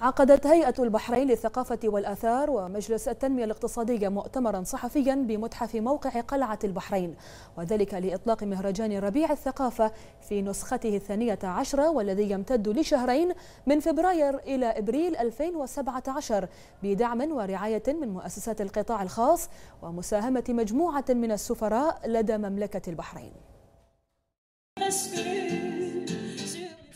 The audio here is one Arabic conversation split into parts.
عقدت هيئة البحرين للثقافة والآثار ومجلس التنمية الاقتصادية مؤتمرا صحفيا بمتحف موقع قلعة البحرين وذلك لإطلاق مهرجان ربيع الثقافة في نسخته الثانية عشرة والذي يمتد لشهرين من فبراير إلى إبريل 2017 بدعم ورعاية من مؤسسات القطاع الخاص ومساهمة مجموعة من السفراء لدى مملكة البحرين.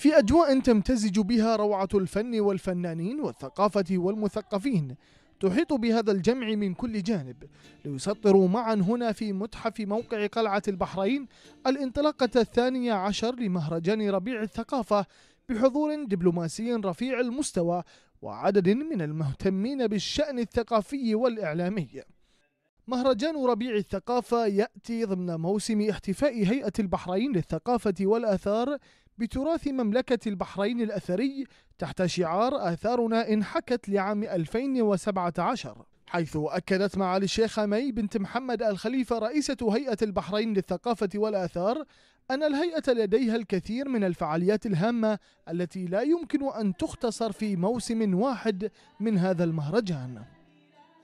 في أجواء تمتزج بها روعة الفن والفنانين والثقافة والمثقفين تحيط بهذا الجمع من كل جانب ليسطروا معا هنا في متحف موقع قلعة البحرين الانطلاقة الثانية عشر لمهرجان ربيع الثقافة بحضور دبلوماسي رفيع المستوى وعدد من المهتمين بالشأن الثقافي والإعلامي مهرجان ربيع الثقافة يأتي ضمن موسم احتفاء هيئة البحرين للثقافة والآثار بتراث مملكة البحرين الأثري تحت شعار آثارنا انحكت لعام 2017 حيث أكدت معالي الشيخة مي بنت محمد الخليفة رئيسة هيئة البحرين للثقافة والآثار أن الهيئة لديها الكثير من الفعاليات الهامة التي لا يمكن أن تختصر في موسم واحد من هذا المهرجان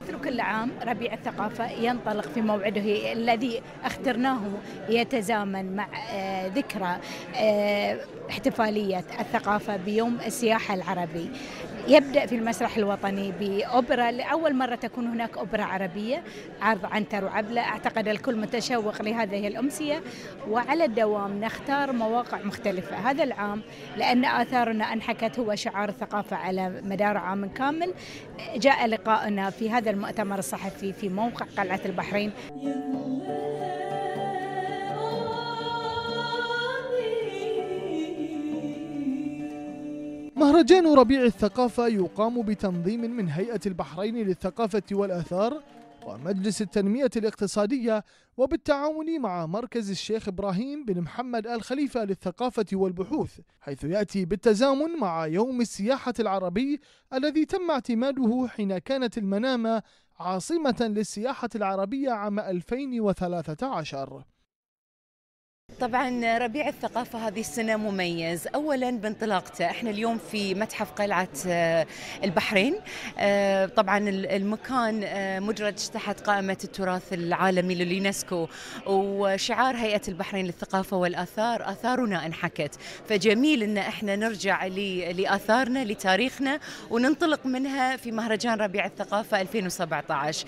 مثل كل عام ربيع الثقافة ينطلق في موعده الذي اخترناه يتزامن مع آه، ذكرى آه، احتفالية الثقافة بيوم السياحة العربي يبدأ في المسرح الوطني بأوبرا لأول مرة تكون هناك أوبرا عربية عرض عنتر وعبلة أعتقد الكل متشوق لهذه الأمسية وعلى الدوام نختار مواقع مختلفة هذا العام لأن آثارنا أنحكت هو شعار الثقافة على مدار عام كامل جاء لقاؤنا في هذا المؤتمر الصحفي في موقع قلعة البحرين مهرجان ربيع الثقافة يقام بتنظيم من هيئة البحرين للثقافة والآثار ومجلس التنمية الاقتصادية وبالتعاون مع مركز الشيخ إبراهيم بن محمد آل خليفة للثقافة والبحوث حيث يأتي بالتزامن مع يوم السياحة العربي الذي تم اعتماده حين كانت المنامة عاصمة للسياحة العربية عام 2013 طبعا ربيع الثقافة هذه السنة مميز أولا بانطلاقته احنا اليوم في متحف قلعة آه، البحرين آه، طبعا المكان آه، مدرج تحت قائمة التراث العالمي لليونسكو وشعار هيئة البحرين للثقافة والآثار آثارنا انحكت فجميل ان احنا نرجع لآثارنا لتاريخنا وننطلق منها في مهرجان ربيع الثقافة 2017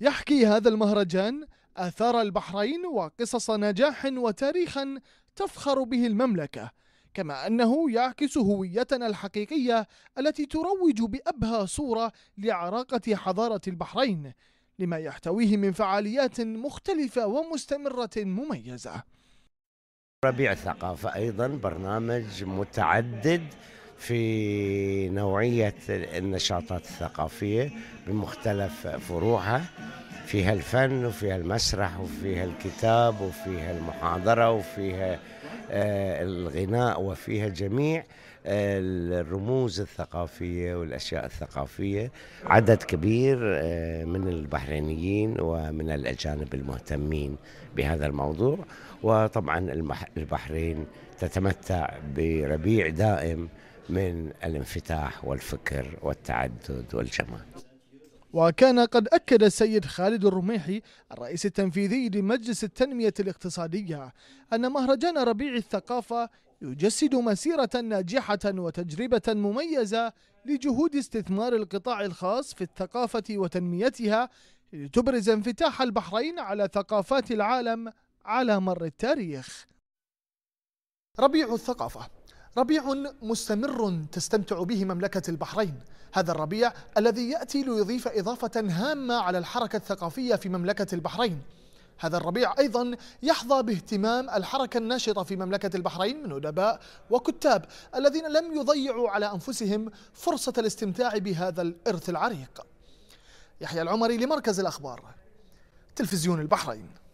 يحكي هذا المهرجان آثار البحرين وقصص نجاح وتاريخا تفخر به المملكة كما أنه يعكس هويتنا الحقيقية التي تروج بأبهى صورة لعراقة حضارة البحرين لما يحتويه من فعاليات مختلفة ومستمرة مميزة ربيع ثقافة أيضا برنامج متعدد في نوعية النشاطات الثقافية بمختلف فروعها فيها الفن وفيها المسرح وفيها الكتاب وفيها المحاضرة وفيها آه، الغناء وفيها جميع آه، الرموز الثقافية والأشياء الثقافية عدد كبير آه، من البحرينيين ومن الأجانب المهتمين بهذا الموضوع وطبعا البحرين تتمتع بربيع دائم من الانفتاح والفكر والتعدد والجمال وكان قد أكد السيد خالد الرميحي الرئيس التنفيذي لمجلس التنمية الاقتصادية أن مهرجان ربيع الثقافة يجسد مسيرة ناجحة وتجربة مميزة لجهود استثمار القطاع الخاص في الثقافة وتنميتها لتبرز انفتاح البحرين على ثقافات العالم على مر التاريخ ربيع الثقافة ربيع مستمر تستمتع به مملكة البحرين هذا الربيع الذي يأتي ليضيف إضافة هامة على الحركة الثقافية في مملكة البحرين هذا الربيع أيضا يحظى باهتمام الحركة الناشطة في مملكة البحرين من أدباء وكتاب الذين لم يضيعوا على أنفسهم فرصة الاستمتاع بهذا الإرث العريق يحيى العمري لمركز الأخبار تلفزيون البحرين